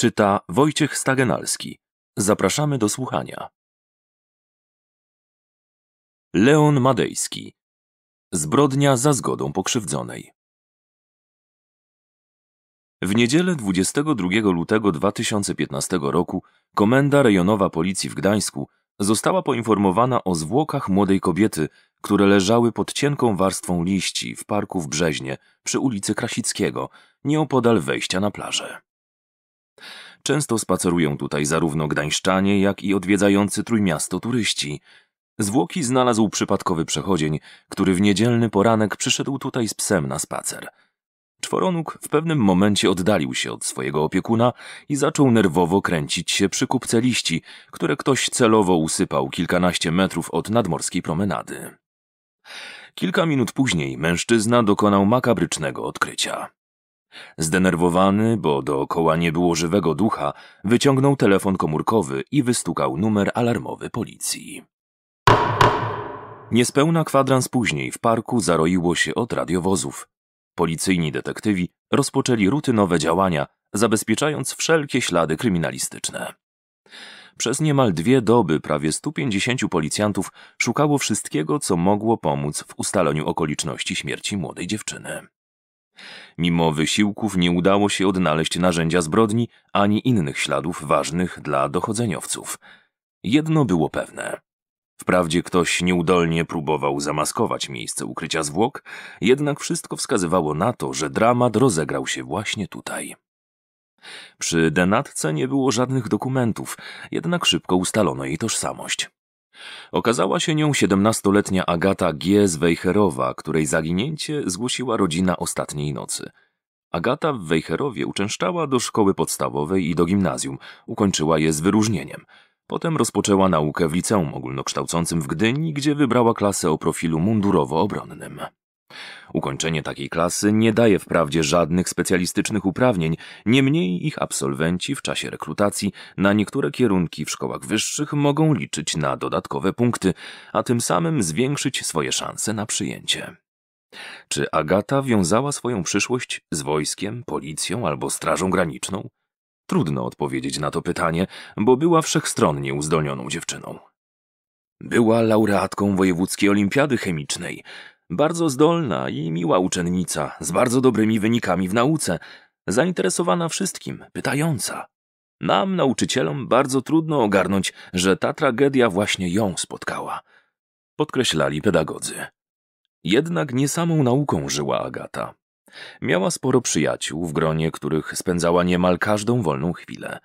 Czyta Wojciech Stagenalski. Zapraszamy do słuchania. Leon Madejski. Zbrodnia za zgodą pokrzywdzonej. W niedzielę 22 lutego 2015 roku Komenda Rejonowa Policji w Gdańsku została poinformowana o zwłokach młodej kobiety, które leżały pod cienką warstwą liści w parku w Brzeźnie przy ulicy Krasickiego, nieopodal wejścia na plażę. Często spacerują tutaj zarówno gdańszczanie, jak i odwiedzający Trójmiasto turyści. Zwłoki znalazł przypadkowy przechodzień, który w niedzielny poranek przyszedł tutaj z psem na spacer. Czworonóg w pewnym momencie oddalił się od swojego opiekuna i zaczął nerwowo kręcić się przy kupce liści, które ktoś celowo usypał kilkanaście metrów od nadmorskiej promenady. Kilka minut później mężczyzna dokonał makabrycznego odkrycia. Zdenerwowany, bo dookoła nie było żywego ducha, wyciągnął telefon komórkowy i wystukał numer alarmowy policji. Niespełna kwadrans później w parku zaroiło się od radiowozów. Policyjni detektywi rozpoczęli rutynowe działania, zabezpieczając wszelkie ślady kryminalistyczne. Przez niemal dwie doby prawie 150 policjantów szukało wszystkiego, co mogło pomóc w ustaleniu okoliczności śmierci młodej dziewczyny. Mimo wysiłków nie udało się odnaleźć narzędzia zbrodni ani innych śladów ważnych dla dochodzeniowców. Jedno było pewne. Wprawdzie ktoś nieudolnie próbował zamaskować miejsce ukrycia zwłok, jednak wszystko wskazywało na to, że dramat rozegrał się właśnie tutaj. Przy denatce nie było żadnych dokumentów, jednak szybko ustalono jej tożsamość. Okazała się nią 17-letnia Agata G. z Wejherowa, której zaginięcie zgłosiła rodzina ostatniej nocy. Agata w Wejherowie uczęszczała do szkoły podstawowej i do gimnazjum. Ukończyła je z wyróżnieniem. Potem rozpoczęła naukę w liceum ogólnokształcącym w Gdyni, gdzie wybrała klasę o profilu mundurowo-obronnym. Ukończenie takiej klasy nie daje wprawdzie żadnych specjalistycznych uprawnień, niemniej ich absolwenci w czasie rekrutacji na niektóre kierunki w szkołach wyższych mogą liczyć na dodatkowe punkty, a tym samym zwiększyć swoje szanse na przyjęcie. Czy Agata wiązała swoją przyszłość z wojskiem, policją albo strażą graniczną? Trudno odpowiedzieć na to pytanie, bo była wszechstronnie uzdolnioną dziewczyną. Była laureatką Wojewódzkiej Olimpiady Chemicznej, bardzo zdolna i miła uczennica, z bardzo dobrymi wynikami w nauce, zainteresowana wszystkim, pytająca. Nam, nauczycielom, bardzo trudno ogarnąć, że ta tragedia właśnie ją spotkała. Podkreślali pedagodzy. Jednak nie samą nauką żyła Agata. Miała sporo przyjaciół, w gronie których spędzała niemal każdą wolną chwilę.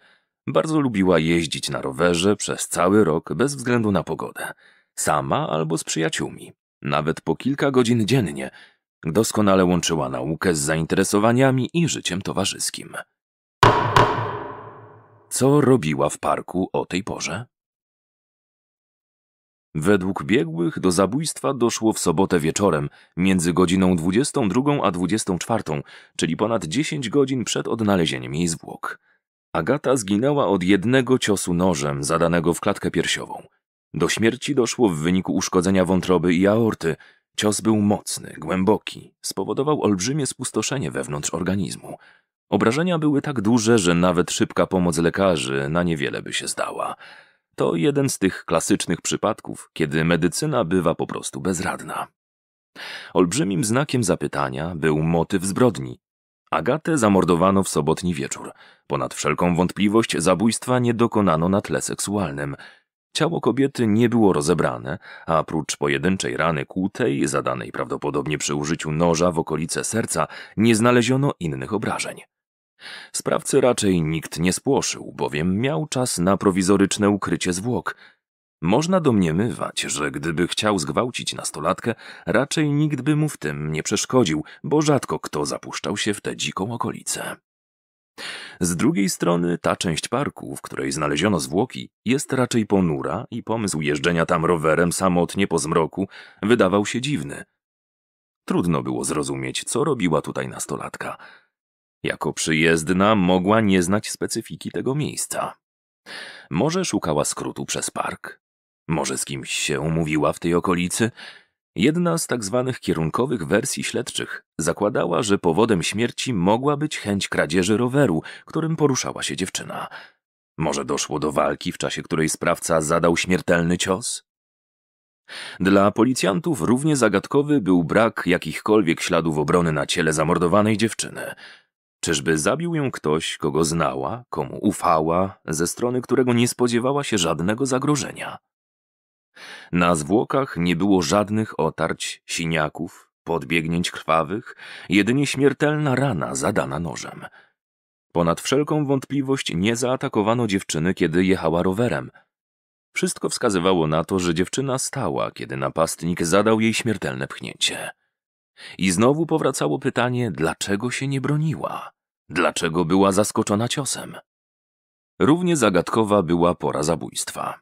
Bardzo lubiła jeździć na rowerze przez cały rok bez względu na pogodę, sama albo z przyjaciółmi nawet po kilka godzin dziennie, doskonale łączyła naukę z zainteresowaniami i życiem towarzyskim. Co robiła w parku o tej porze? Według biegłych do zabójstwa doszło w sobotę wieczorem między godziną 22 a 24, czyli ponad 10 godzin przed odnalezieniem jej zwłok. Agata zginęła od jednego ciosu nożem zadanego w klatkę piersiową. Do śmierci doszło w wyniku uszkodzenia wątroby i aorty. Cios był mocny, głęboki. Spowodował olbrzymie spustoszenie wewnątrz organizmu. Obrażenia były tak duże, że nawet szybka pomoc lekarzy na niewiele by się zdała. To jeden z tych klasycznych przypadków, kiedy medycyna bywa po prostu bezradna. Olbrzymim znakiem zapytania był motyw zbrodni. Agatę zamordowano w sobotni wieczór. Ponad wszelką wątpliwość zabójstwa nie dokonano na tle seksualnym – Ciało kobiety nie było rozebrane, a prócz pojedynczej rany kłutej, zadanej prawdopodobnie przy użyciu noża w okolice serca, nie znaleziono innych obrażeń. Sprawcy raczej nikt nie spłoszył, bowiem miał czas na prowizoryczne ukrycie zwłok. Można domniemywać, że gdyby chciał zgwałcić nastolatkę, raczej nikt by mu w tym nie przeszkodził, bo rzadko kto zapuszczał się w tę dziką okolicę. Z drugiej strony ta część parku, w której znaleziono zwłoki, jest raczej ponura i pomysł jeżdżenia tam rowerem samotnie po zmroku wydawał się dziwny. Trudno było zrozumieć, co robiła tutaj nastolatka. Jako przyjezdna mogła nie znać specyfiki tego miejsca. Może szukała skrótu przez park, może z kimś się umówiła w tej okolicy, Jedna z tak zwanych kierunkowych wersji śledczych zakładała, że powodem śmierci mogła być chęć kradzieży roweru, którym poruszała się dziewczyna. Może doszło do walki, w czasie której sprawca zadał śmiertelny cios? Dla policjantów równie zagadkowy był brak jakichkolwiek śladów obrony na ciele zamordowanej dziewczyny. Czyżby zabił ją ktoś, kogo znała, komu ufała, ze strony którego nie spodziewała się żadnego zagrożenia? Na zwłokach nie było żadnych otarć, siniaków, podbiegnięć krwawych, jedynie śmiertelna rana zadana nożem. Ponad wszelką wątpliwość nie zaatakowano dziewczyny, kiedy jechała rowerem. Wszystko wskazywało na to, że dziewczyna stała, kiedy napastnik zadał jej śmiertelne pchnięcie. I znowu powracało pytanie, dlaczego się nie broniła? Dlaczego była zaskoczona ciosem? Równie zagadkowa była pora zabójstwa.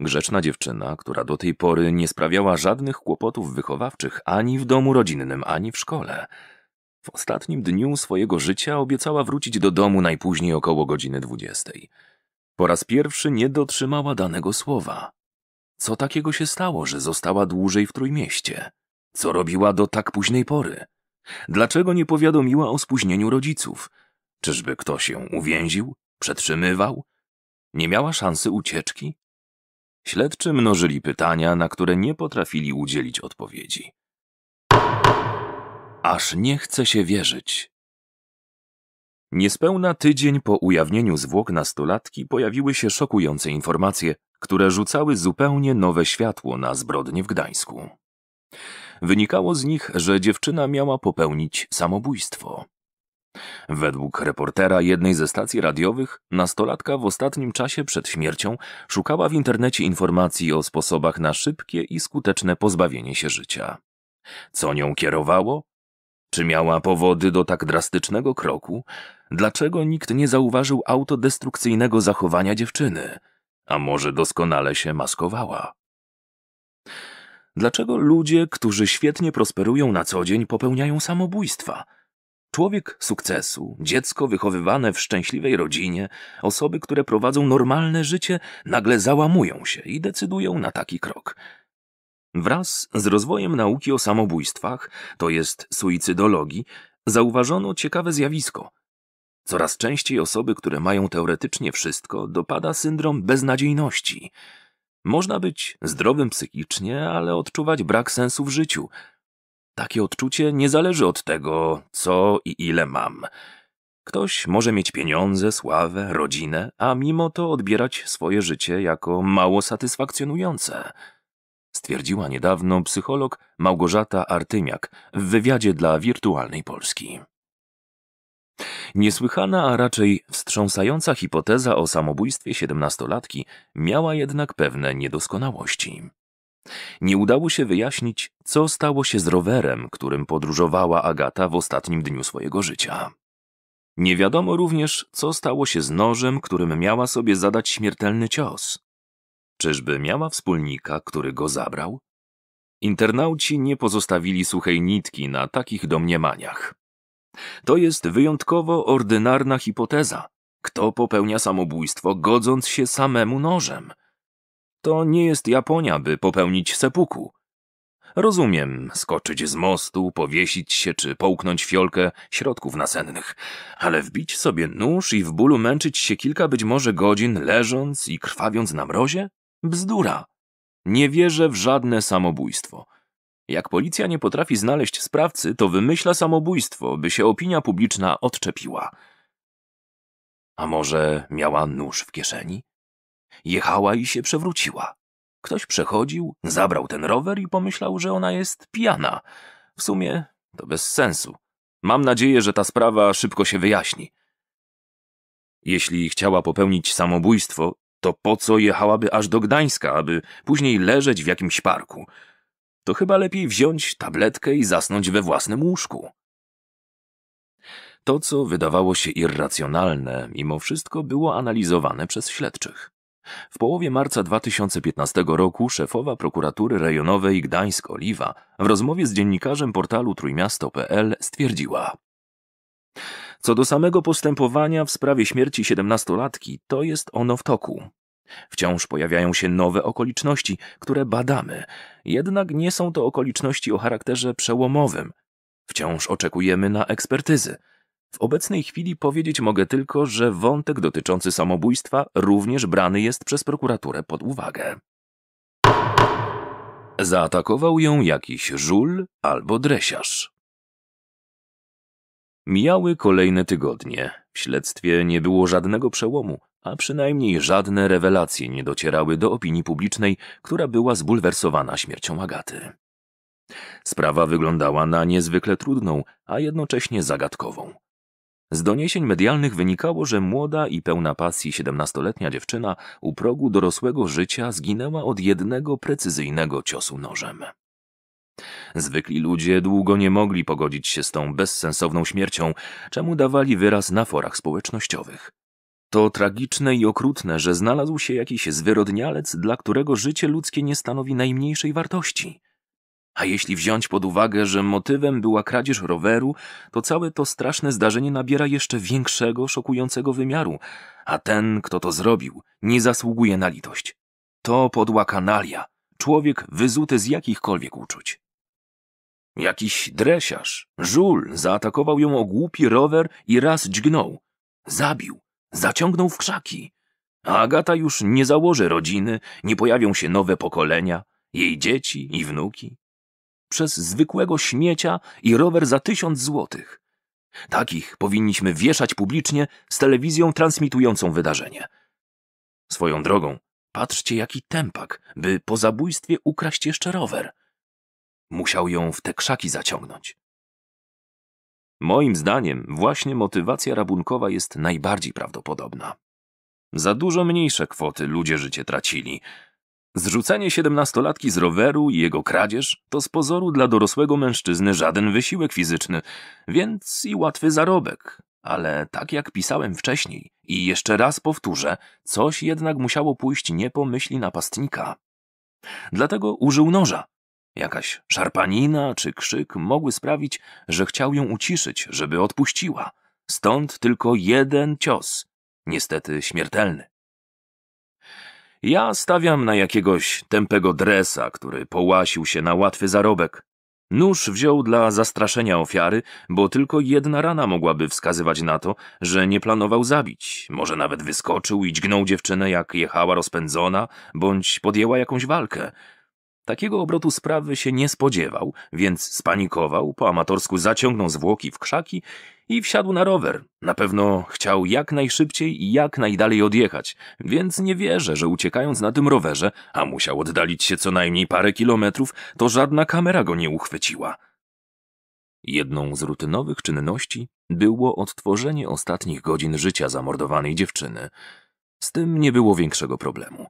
Grzeczna dziewczyna, która do tej pory nie sprawiała żadnych kłopotów wychowawczych ani w domu rodzinnym, ani w szkole. W ostatnim dniu swojego życia obiecała wrócić do domu najpóźniej około godziny dwudziestej. Po raz pierwszy nie dotrzymała danego słowa. Co takiego się stało, że została dłużej w Trójmieście? Co robiła do tak późnej pory? Dlaczego nie powiadomiła o spóźnieniu rodziców? Czyżby ktoś się uwięził? Przetrzymywał? Nie miała szansy ucieczki? Śledczy mnożyli pytania, na które nie potrafili udzielić odpowiedzi. Aż nie chce się wierzyć. Niespełna tydzień po ujawnieniu zwłok nastolatki pojawiły się szokujące informacje, które rzucały zupełnie nowe światło na zbrodnie w Gdańsku. Wynikało z nich, że dziewczyna miała popełnić samobójstwo. Według reportera jednej ze stacji radiowych, nastolatka w ostatnim czasie przed śmiercią szukała w internecie informacji o sposobach na szybkie i skuteczne pozbawienie się życia. Co nią kierowało? Czy miała powody do tak drastycznego kroku? Dlaczego nikt nie zauważył autodestrukcyjnego zachowania dziewczyny? A może doskonale się maskowała? Dlaczego ludzie, którzy świetnie prosperują na co dzień, popełniają samobójstwa? Człowiek sukcesu, dziecko wychowywane w szczęśliwej rodzinie, osoby, które prowadzą normalne życie, nagle załamują się i decydują na taki krok. Wraz z rozwojem nauki o samobójstwach, to jest suicydologii, zauważono ciekawe zjawisko. Coraz częściej osoby, które mają teoretycznie wszystko, dopada syndrom beznadziejności. Można być zdrowym psychicznie, ale odczuwać brak sensu w życiu – takie odczucie nie zależy od tego, co i ile mam. Ktoś może mieć pieniądze, sławę, rodzinę, a mimo to odbierać swoje życie jako mało satysfakcjonujące. Stwierdziła niedawno psycholog Małgorzata Artymiak w wywiadzie dla Wirtualnej Polski. Niesłychana, a raczej wstrząsająca hipoteza o samobójstwie siedemnastolatki miała jednak pewne niedoskonałości. Nie udało się wyjaśnić, co stało się z rowerem, którym podróżowała Agata w ostatnim dniu swojego życia. Nie wiadomo również, co stało się z nożem, którym miała sobie zadać śmiertelny cios. Czyżby miała wspólnika, który go zabrał? Internauci nie pozostawili suchej nitki na takich domniemaniach. To jest wyjątkowo ordynarna hipoteza. Kto popełnia samobójstwo, godząc się samemu nożem? To nie jest Japonia, by popełnić sepuku. Rozumiem, skoczyć z mostu, powiesić się czy połknąć fiolkę środków nasennych, ale wbić sobie nóż i w bólu męczyć się kilka być może godzin leżąc i krwawiąc na mrozie? Bzdura. Nie wierzę w żadne samobójstwo. Jak policja nie potrafi znaleźć sprawcy, to wymyśla samobójstwo, by się opinia publiczna odczepiła. A może miała nóż w kieszeni? Jechała i się przewróciła. Ktoś przechodził, zabrał ten rower i pomyślał, że ona jest pijana. W sumie to bez sensu. Mam nadzieję, że ta sprawa szybko się wyjaśni. Jeśli chciała popełnić samobójstwo, to po co jechałaby aż do Gdańska, aby później leżeć w jakimś parku? To chyba lepiej wziąć tabletkę i zasnąć we własnym łóżku. To, co wydawało się irracjonalne, mimo wszystko było analizowane przez śledczych. W połowie marca 2015 roku szefowa prokuratury rejonowej Gdańsk-Oliwa w rozmowie z dziennikarzem portalu trójmiasto.pl stwierdziła: Co do samego postępowania w sprawie śmierci 17-latki, to jest ono w toku. Wciąż pojawiają się nowe okoliczności, które badamy, jednak nie są to okoliczności o charakterze przełomowym. Wciąż oczekujemy na ekspertyzy. W obecnej chwili powiedzieć mogę tylko, że wątek dotyczący samobójstwa również brany jest przez prokuraturę pod uwagę. Zaatakował ją jakiś żul albo dresiarz. Mijały kolejne tygodnie. W śledztwie nie było żadnego przełomu, a przynajmniej żadne rewelacje nie docierały do opinii publicznej, która była zbulwersowana śmiercią Agaty. Sprawa wyglądała na niezwykle trudną, a jednocześnie zagadkową. Z doniesień medialnych wynikało, że młoda i pełna pasji 17-letnia dziewczyna u progu dorosłego życia zginęła od jednego precyzyjnego ciosu nożem. Zwykli ludzie długo nie mogli pogodzić się z tą bezsensowną śmiercią, czemu dawali wyraz na forach społecznościowych. To tragiczne i okrutne, że znalazł się jakiś zwyrodnialec, dla którego życie ludzkie nie stanowi najmniejszej wartości. A jeśli wziąć pod uwagę, że motywem była kradzież roweru, to całe to straszne zdarzenie nabiera jeszcze większego, szokującego wymiaru, a ten, kto to zrobił, nie zasługuje na litość. To podła kanalia, człowiek wyzuty z jakichkolwiek uczuć. Jakiś dresiarz, żul, zaatakował ją o głupi rower i raz dźgnął. Zabił, zaciągnął w krzaki. A Agata już nie założy rodziny, nie pojawią się nowe pokolenia, jej dzieci i wnuki przez zwykłego śmiecia i rower za tysiąc złotych. Takich powinniśmy wieszać publicznie z telewizją transmitującą wydarzenie. Swoją drogą, patrzcie jaki tempak, by po zabójstwie ukraść jeszcze rower. Musiał ją w te krzaki zaciągnąć. Moim zdaniem właśnie motywacja rabunkowa jest najbardziej prawdopodobna. Za dużo mniejsze kwoty ludzie życie tracili, Zrzucenie siedemnastolatki z roweru i jego kradzież to z pozoru dla dorosłego mężczyzny żaden wysiłek fizyczny, więc i łatwy zarobek. Ale tak jak pisałem wcześniej i jeszcze raz powtórzę, coś jednak musiało pójść nie po myśli napastnika. Dlatego użył noża. Jakaś szarpanina czy krzyk mogły sprawić, że chciał ją uciszyć, żeby odpuściła. Stąd tylko jeden cios, niestety śmiertelny. Ja stawiam na jakiegoś tępego dresa, który połasił się na łatwy zarobek. Nóż wziął dla zastraszenia ofiary, bo tylko jedna rana mogłaby wskazywać na to, że nie planował zabić. Może nawet wyskoczył i dźgnął dziewczynę, jak jechała rozpędzona, bądź podjęła jakąś walkę. Takiego obrotu sprawy się nie spodziewał, więc spanikował, po amatorsku zaciągnął zwłoki w krzaki i wsiadł na rower. Na pewno chciał jak najszybciej i jak najdalej odjechać, więc nie wierzę, że uciekając na tym rowerze, a musiał oddalić się co najmniej parę kilometrów, to żadna kamera go nie uchwyciła. Jedną z rutynowych czynności było odtworzenie ostatnich godzin życia zamordowanej dziewczyny. Z tym nie było większego problemu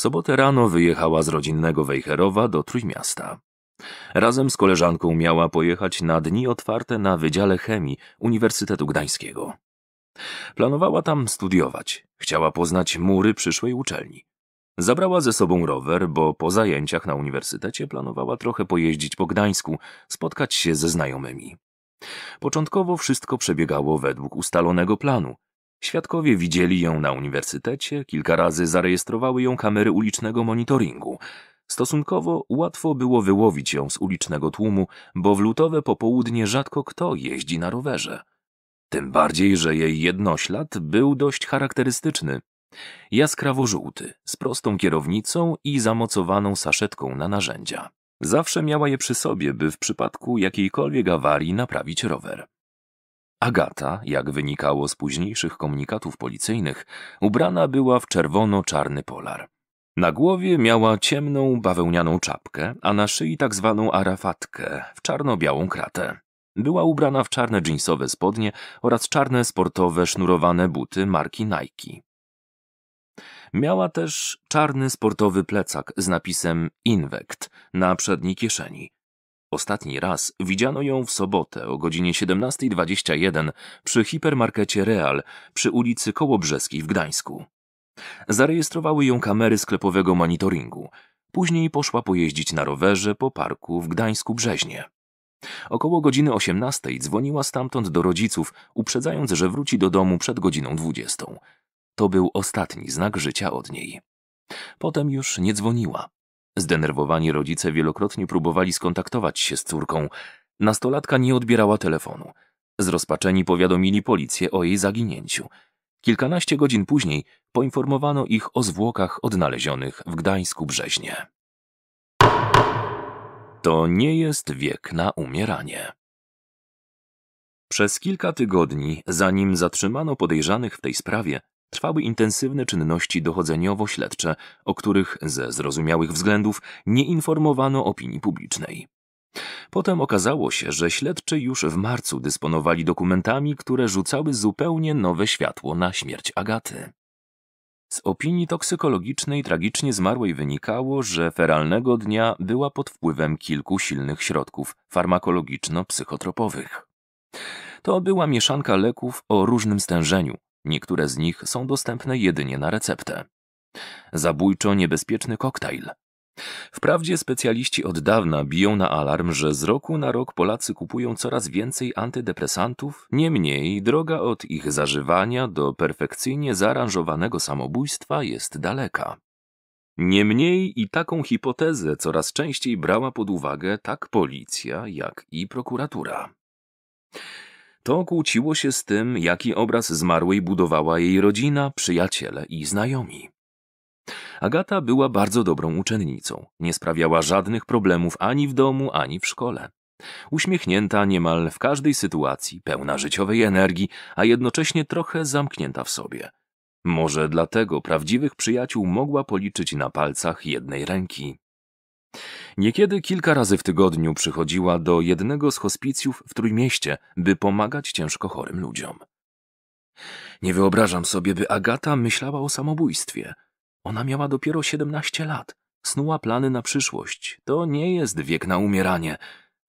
sobotę rano wyjechała z rodzinnego Wejherowa do Trójmiasta. Razem z koleżanką miała pojechać na dni otwarte na Wydziale Chemii Uniwersytetu Gdańskiego. Planowała tam studiować, chciała poznać mury przyszłej uczelni. Zabrała ze sobą rower, bo po zajęciach na uniwersytecie planowała trochę pojeździć po Gdańsku, spotkać się ze znajomymi. Początkowo wszystko przebiegało według ustalonego planu, Świadkowie widzieli ją na uniwersytecie, kilka razy zarejestrowały ją kamery ulicznego monitoringu. Stosunkowo łatwo było wyłowić ją z ulicznego tłumu, bo w lutowe popołudnie rzadko kto jeździ na rowerze. Tym bardziej, że jej jednoślad był dość charakterystyczny. Jaskrawo-żółty, z prostą kierownicą i zamocowaną saszetką na narzędzia. Zawsze miała je przy sobie, by w przypadku jakiejkolwiek awarii naprawić rower. Agata, jak wynikało z późniejszych komunikatów policyjnych, ubrana była w czerwono-czarny polar. Na głowie miała ciemną, bawełnianą czapkę, a na szyi tak zwaną arafatkę w czarno-białą kratę. Była ubrana w czarne dżinsowe spodnie oraz czarne sportowe sznurowane buty marki Nike. Miała też czarny sportowy plecak z napisem Invect na przedniej kieszeni. Ostatni raz widziano ją w sobotę o godzinie 17.21 przy hipermarkecie Real przy ulicy Kołobrzeskiej w Gdańsku. Zarejestrowały ją kamery sklepowego monitoringu. Później poszła pojeździć na rowerze po parku w Gdańsku-Brzeźnie. Około godziny 18 dzwoniła stamtąd do rodziców, uprzedzając, że wróci do domu przed godziną 20. To był ostatni znak życia od niej. Potem już nie dzwoniła. Zdenerwowani rodzice wielokrotnie próbowali skontaktować się z córką. Nastolatka nie odbierała telefonu. Zrozpaczeni powiadomili policję o jej zaginięciu. Kilkanaście godzin później poinformowano ich o zwłokach odnalezionych w Gdańsku Brzeźnie. To nie jest wiek na umieranie. Przez kilka tygodni, zanim zatrzymano podejrzanych w tej sprawie, Trwały intensywne czynności dochodzeniowo-śledcze, o których ze zrozumiałych względów nie informowano opinii publicznej. Potem okazało się, że śledczy już w marcu dysponowali dokumentami, które rzucały zupełnie nowe światło na śmierć Agaty. Z opinii toksykologicznej tragicznie zmarłej wynikało, że feralnego dnia była pod wpływem kilku silnych środków farmakologiczno-psychotropowych. To była mieszanka leków o różnym stężeniu, Niektóre z nich są dostępne jedynie na receptę. Zabójczo niebezpieczny koktajl. Wprawdzie specjaliści od dawna biją na alarm, że z roku na rok Polacy kupują coraz więcej antydepresantów, niemniej droga od ich zażywania do perfekcyjnie zaaranżowanego samobójstwa jest daleka. Niemniej i taką hipotezę coraz częściej brała pod uwagę tak policja, jak i prokuratura. To kłóciło się z tym, jaki obraz zmarłej budowała jej rodzina, przyjaciele i znajomi. Agata była bardzo dobrą uczennicą, nie sprawiała żadnych problemów ani w domu, ani w szkole. Uśmiechnięta niemal w każdej sytuacji, pełna życiowej energii, a jednocześnie trochę zamknięta w sobie. Może dlatego prawdziwych przyjaciół mogła policzyć na palcach jednej ręki. Niekiedy kilka razy w tygodniu przychodziła do jednego z hospicjów w Trójmieście, by pomagać ciężko chorym ludziom. Nie wyobrażam sobie, by Agata myślała o samobójstwie. Ona miała dopiero 17 lat, snuła plany na przyszłość. To nie jest wiek na umieranie,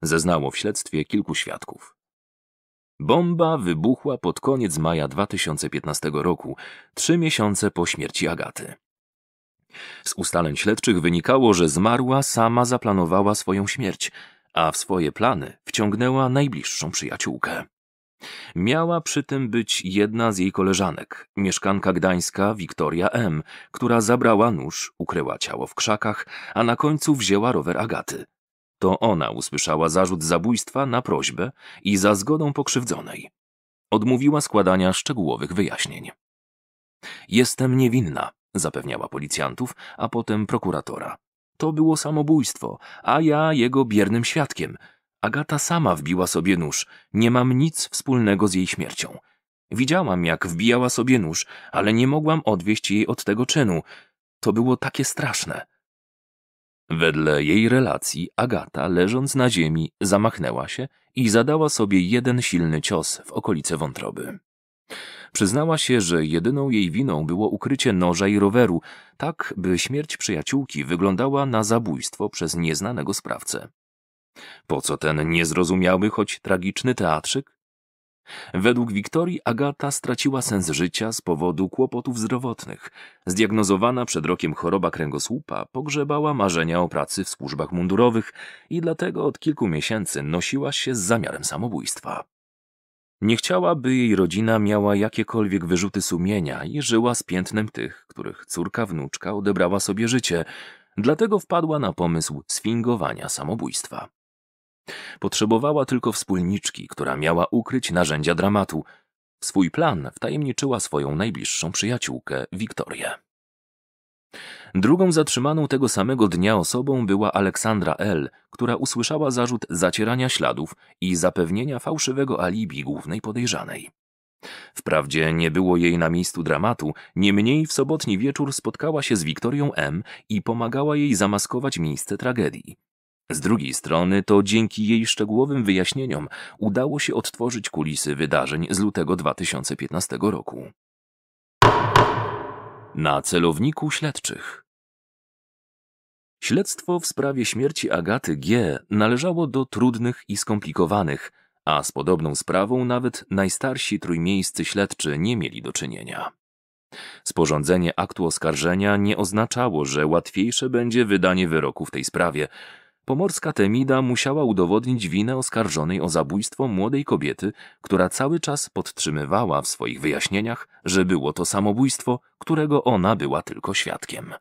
zeznało w śledztwie kilku świadków. Bomba wybuchła pod koniec maja 2015 roku, trzy miesiące po śmierci Agaty. Z ustaleń śledczych wynikało, że zmarła sama zaplanowała swoją śmierć, a w swoje plany wciągnęła najbliższą przyjaciółkę. Miała przy tym być jedna z jej koleżanek, mieszkanka gdańska Wiktoria M., która zabrała nóż, ukryła ciało w krzakach, a na końcu wzięła rower Agaty. To ona usłyszała zarzut zabójstwa na prośbę i za zgodą pokrzywdzonej. Odmówiła składania szczegółowych wyjaśnień. Jestem niewinna, zapewniała policjantów, a potem prokuratora. To było samobójstwo, a ja jego biernym świadkiem. Agata sama wbiła sobie nóż, nie mam nic wspólnego z jej śmiercią. Widziałam, jak wbijała sobie nóż, ale nie mogłam odwieść jej od tego czynu. To było takie straszne. Wedle jej relacji, Agata, leżąc na ziemi, zamachnęła się i zadała sobie jeden silny cios w okolice wątroby. Przyznała się, że jedyną jej winą było ukrycie noża i roweru, tak by śmierć przyjaciółki wyglądała na zabójstwo przez nieznanego sprawcę. Po co ten niezrozumiały, choć tragiczny teatrzyk? Według Wiktorii Agata straciła sens życia z powodu kłopotów zdrowotnych. Zdiagnozowana przed rokiem choroba kręgosłupa pogrzebała marzenia o pracy w służbach mundurowych i dlatego od kilku miesięcy nosiła się z zamiarem samobójstwa. Nie chciała, by jej rodzina miała jakiekolwiek wyrzuty sumienia i żyła z piętnem tych, których córka wnuczka odebrała sobie życie, dlatego wpadła na pomysł sfingowania samobójstwa. Potrzebowała tylko wspólniczki, która miała ukryć narzędzia dramatu. W swój plan wtajemniczyła swoją najbliższą przyjaciółkę, Wiktorię. Drugą zatrzymaną tego samego dnia osobą była Aleksandra L., która usłyszała zarzut zacierania śladów i zapewnienia fałszywego alibi głównej podejrzanej. Wprawdzie nie było jej na miejscu dramatu, niemniej w sobotni wieczór spotkała się z Wiktorią M. i pomagała jej zamaskować miejsce tragedii. Z drugiej strony to dzięki jej szczegółowym wyjaśnieniom udało się odtworzyć kulisy wydarzeń z lutego 2015 roku. Na celowniku śledczych. Śledztwo w sprawie śmierci Agaty G. należało do trudnych i skomplikowanych, a z podobną sprawą nawet najstarsi trójmiejscy śledczy nie mieli do czynienia. Sporządzenie aktu oskarżenia nie oznaczało, że łatwiejsze będzie wydanie wyroku w tej sprawie, Pomorska Temida musiała udowodnić winę oskarżonej o zabójstwo młodej kobiety, która cały czas podtrzymywała w swoich wyjaśnieniach, że było to samobójstwo, którego ona była tylko świadkiem.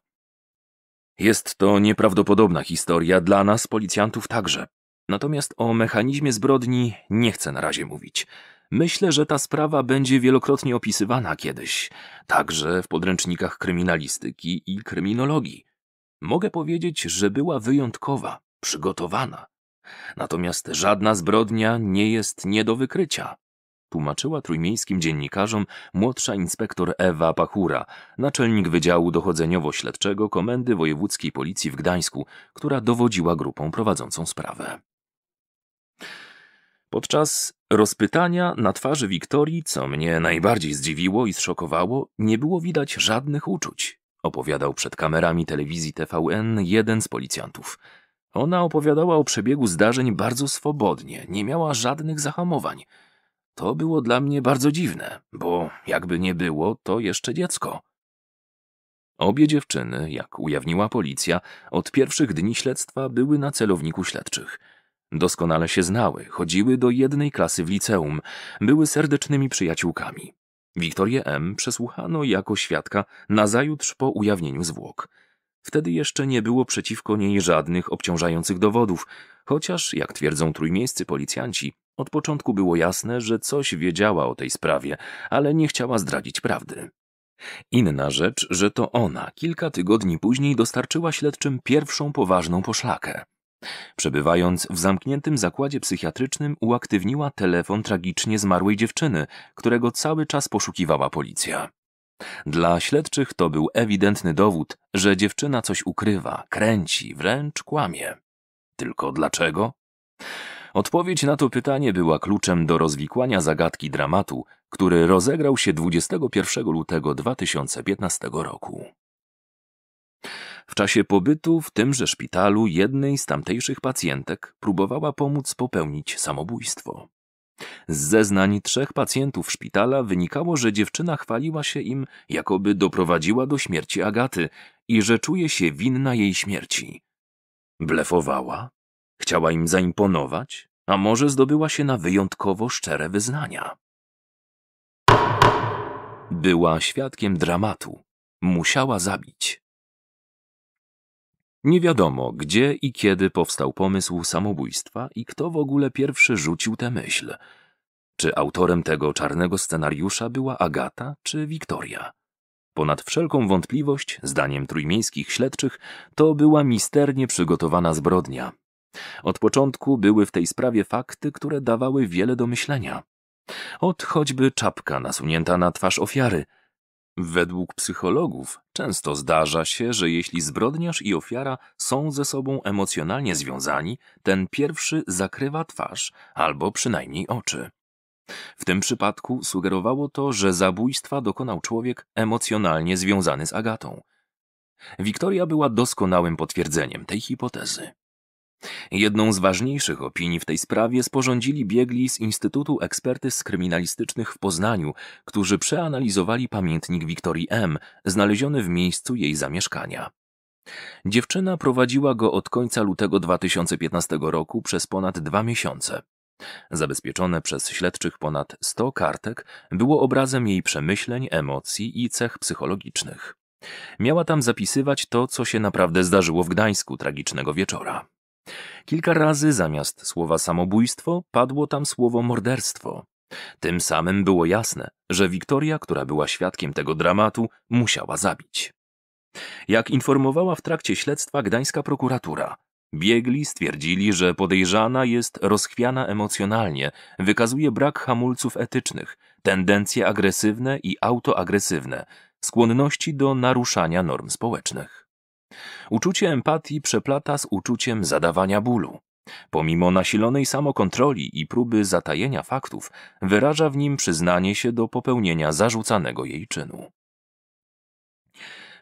Jest to nieprawdopodobna historia dla nas, policjantów także. Natomiast o mechanizmie zbrodni nie chcę na razie mówić. Myślę, że ta sprawa będzie wielokrotnie opisywana kiedyś, także w podręcznikach kryminalistyki i kryminologii. Mogę powiedzieć, że była wyjątkowa, przygotowana. Natomiast żadna zbrodnia nie jest nie do wykrycia, tłumaczyła trójmiejskim dziennikarzom młodsza inspektor Ewa Pachura, naczelnik Wydziału Dochodzeniowo-Śledczego Komendy Wojewódzkiej Policji w Gdańsku, która dowodziła grupą prowadzącą sprawę. Podczas rozpytania na twarzy Wiktorii, co mnie najbardziej zdziwiło i zszokowało, nie było widać żadnych uczuć, opowiadał przed kamerami telewizji TVN jeden z policjantów – ona opowiadała o przebiegu zdarzeń bardzo swobodnie, nie miała żadnych zahamowań. To było dla mnie bardzo dziwne, bo jakby nie było, to jeszcze dziecko. Obie dziewczyny, jak ujawniła policja, od pierwszych dni śledztwa były na celowniku śledczych. Doskonale się znały, chodziły do jednej klasy w liceum, były serdecznymi przyjaciółkami. Wiktorię M. przesłuchano jako świadka nazajutrz po ujawnieniu zwłok. Wtedy jeszcze nie było przeciwko niej żadnych obciążających dowodów, chociaż, jak twierdzą trójmiejscy policjanci, od początku było jasne, że coś wiedziała o tej sprawie, ale nie chciała zdradzić prawdy. Inna rzecz, że to ona kilka tygodni później dostarczyła śledczym pierwszą poważną poszlakę. Przebywając w zamkniętym zakładzie psychiatrycznym, uaktywniła telefon tragicznie zmarłej dziewczyny, którego cały czas poszukiwała policja. Dla śledczych to był ewidentny dowód, że dziewczyna coś ukrywa, kręci, wręcz kłamie. Tylko dlaczego? Odpowiedź na to pytanie była kluczem do rozwikłania zagadki dramatu, który rozegrał się 21 lutego 2015 roku. W czasie pobytu w tymże szpitalu jednej z tamtejszych pacjentek próbowała pomóc popełnić samobójstwo. Z zeznań trzech pacjentów szpitala wynikało, że dziewczyna chwaliła się im, jakoby doprowadziła do śmierci Agaty i że czuje się winna jej śmierci. Blefowała? Chciała im zaimponować? A może zdobyła się na wyjątkowo szczere wyznania? Była świadkiem dramatu. Musiała zabić. Nie wiadomo, gdzie i kiedy powstał pomysł samobójstwa i kto w ogóle pierwszy rzucił tę myśl. Czy autorem tego czarnego scenariusza była Agata czy Wiktoria? Ponad wszelką wątpliwość, zdaniem trójmiejskich śledczych, to była misternie przygotowana zbrodnia. Od początku były w tej sprawie fakty, które dawały wiele do myślenia. Od choćby czapka nasunięta na twarz ofiary. Według psychologów Często zdarza się, że jeśli zbrodniarz i ofiara są ze sobą emocjonalnie związani, ten pierwszy zakrywa twarz albo przynajmniej oczy. W tym przypadku sugerowało to, że zabójstwa dokonał człowiek emocjonalnie związany z Agatą. Wiktoria była doskonałym potwierdzeniem tej hipotezy. Jedną z ważniejszych opinii w tej sprawie sporządzili biegli z Instytutu Ekspertyz Kryminalistycznych w Poznaniu, którzy przeanalizowali pamiętnik Wiktorii M., znaleziony w miejscu jej zamieszkania. Dziewczyna prowadziła go od końca lutego 2015 roku przez ponad dwa miesiące. Zabezpieczone przez śledczych ponad 100 kartek było obrazem jej przemyśleń, emocji i cech psychologicznych. Miała tam zapisywać to, co się naprawdę zdarzyło w Gdańsku tragicznego wieczora. Kilka razy zamiast słowa samobójstwo padło tam słowo morderstwo. Tym samym było jasne, że Wiktoria, która była świadkiem tego dramatu, musiała zabić. Jak informowała w trakcie śledztwa gdańska prokuratura, biegli stwierdzili, że podejrzana jest rozchwiana emocjonalnie, wykazuje brak hamulców etycznych, tendencje agresywne i autoagresywne, skłonności do naruszania norm społecznych. Uczucie empatii przeplata z uczuciem zadawania bólu. Pomimo nasilonej samokontroli i próby zatajenia faktów, wyraża w nim przyznanie się do popełnienia zarzucanego jej czynu.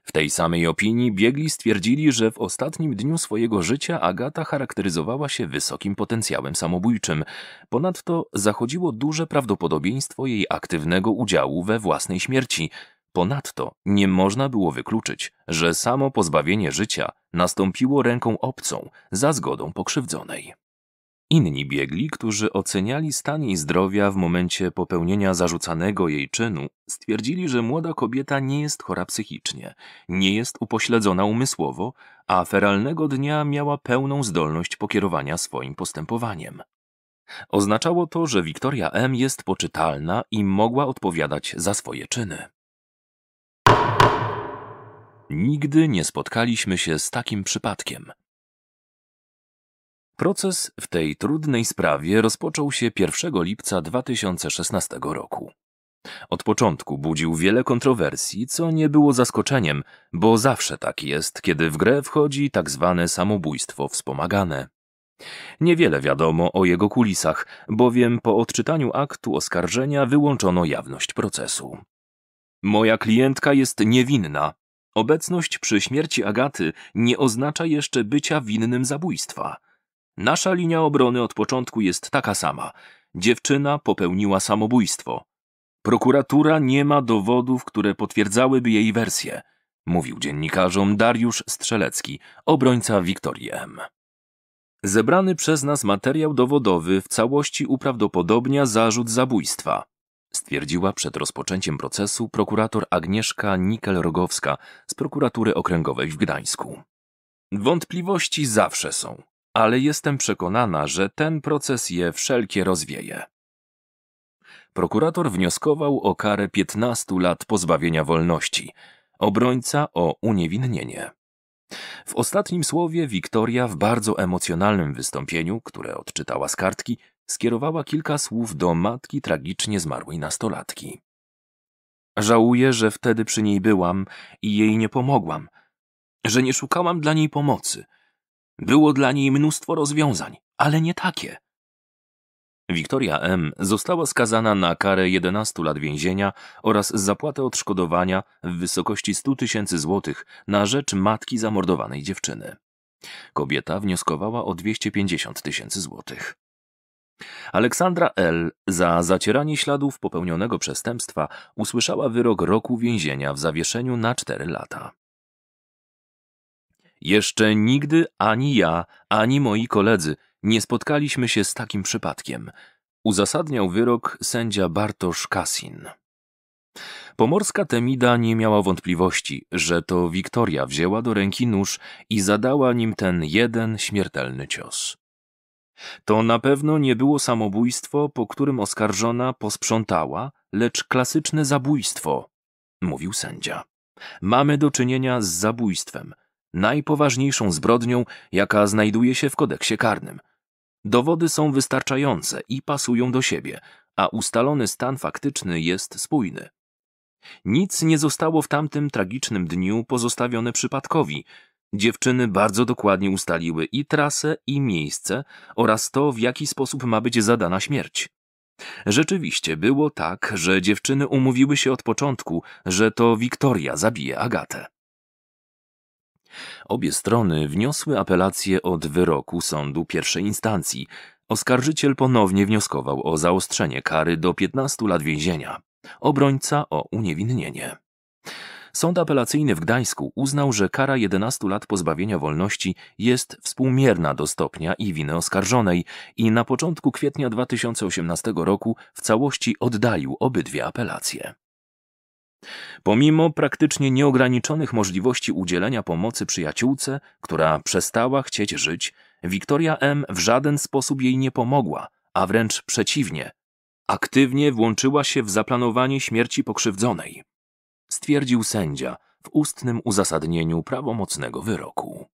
W tej samej opinii biegli stwierdzili, że w ostatnim dniu swojego życia Agata charakteryzowała się wysokim potencjałem samobójczym. Ponadto zachodziło duże prawdopodobieństwo jej aktywnego udziału we własnej śmierci, Ponadto nie można było wykluczyć, że samo pozbawienie życia nastąpiło ręką obcą za zgodą pokrzywdzonej. Inni biegli, którzy oceniali stan jej zdrowia w momencie popełnienia zarzucanego jej czynu, stwierdzili, że młoda kobieta nie jest chora psychicznie, nie jest upośledzona umysłowo, a feralnego dnia miała pełną zdolność pokierowania swoim postępowaniem. Oznaczało to, że Wiktoria M. jest poczytalna i mogła odpowiadać za swoje czyny. Nigdy nie spotkaliśmy się z takim przypadkiem. Proces w tej trudnej sprawie rozpoczął się 1 lipca 2016 roku. Od początku budził wiele kontrowersji, co nie było zaskoczeniem, bo zawsze tak jest, kiedy w grę wchodzi tak zwane samobójstwo wspomagane. Niewiele wiadomo o jego kulisach, bowiem po odczytaniu aktu oskarżenia wyłączono jawność procesu. Moja klientka jest niewinna, Obecność przy śmierci Agaty nie oznacza jeszcze bycia winnym zabójstwa. Nasza linia obrony od początku jest taka sama. Dziewczyna popełniła samobójstwo. Prokuratura nie ma dowodów, które potwierdzałyby jej wersję, mówił dziennikarzom Dariusz Strzelecki, obrońca Wiktorii M. Zebrany przez nas materiał dowodowy w całości uprawdopodobnia zarzut zabójstwa, stwierdziła przed rozpoczęciem procesu prokurator Agnieszka Nikel-Rogowska z prokuratury okręgowej w Gdańsku. Wątpliwości zawsze są, ale jestem przekonana, że ten proces je wszelkie rozwieje. Prokurator wnioskował o karę 15 lat pozbawienia wolności, obrońca o uniewinnienie. W ostatnim słowie Wiktoria w bardzo emocjonalnym wystąpieniu, które odczytała z kartki, skierowała kilka słów do matki tragicznie zmarłej nastolatki. Żałuję, że wtedy przy niej byłam i jej nie pomogłam, że nie szukałam dla niej pomocy. Było dla niej mnóstwo rozwiązań, ale nie takie. Wiktoria M. została skazana na karę 11 lat więzienia oraz zapłatę odszkodowania w wysokości 100 tysięcy złotych na rzecz matki zamordowanej dziewczyny. Kobieta wnioskowała o 250 tysięcy złotych. Aleksandra L. za zacieranie śladów popełnionego przestępstwa usłyszała wyrok roku więzienia w zawieszeniu na cztery lata. Jeszcze nigdy ani ja, ani moi koledzy nie spotkaliśmy się z takim przypadkiem, uzasadniał wyrok sędzia Bartosz Kasin. Pomorska Temida nie miała wątpliwości, że to Wiktoria wzięła do ręki nóż i zadała nim ten jeden śmiertelny cios. To na pewno nie było samobójstwo, po którym oskarżona posprzątała, lecz klasyczne zabójstwo, mówił sędzia. Mamy do czynienia z zabójstwem, najpoważniejszą zbrodnią, jaka znajduje się w kodeksie karnym. Dowody są wystarczające i pasują do siebie, a ustalony stan faktyczny jest spójny. Nic nie zostało w tamtym tragicznym dniu pozostawione przypadkowi, Dziewczyny bardzo dokładnie ustaliły i trasę, i miejsce oraz to, w jaki sposób ma być zadana śmierć. Rzeczywiście było tak, że dziewczyny umówiły się od początku, że to Wiktoria zabije Agatę. Obie strony wniosły apelację od wyroku sądu pierwszej instancji. Oskarżyciel ponownie wnioskował o zaostrzenie kary do 15 lat więzienia, obrońca o uniewinnienie. Sąd apelacyjny w Gdańsku uznał, że kara 11 lat pozbawienia wolności jest współmierna do stopnia i winy oskarżonej i na początku kwietnia 2018 roku w całości oddalił obydwie apelacje. Pomimo praktycznie nieograniczonych możliwości udzielenia pomocy przyjaciółce, która przestała chcieć żyć, Wiktoria M. w żaden sposób jej nie pomogła, a wręcz przeciwnie. Aktywnie włączyła się w zaplanowanie śmierci pokrzywdzonej stwierdził sędzia w ustnym uzasadnieniu prawomocnego wyroku.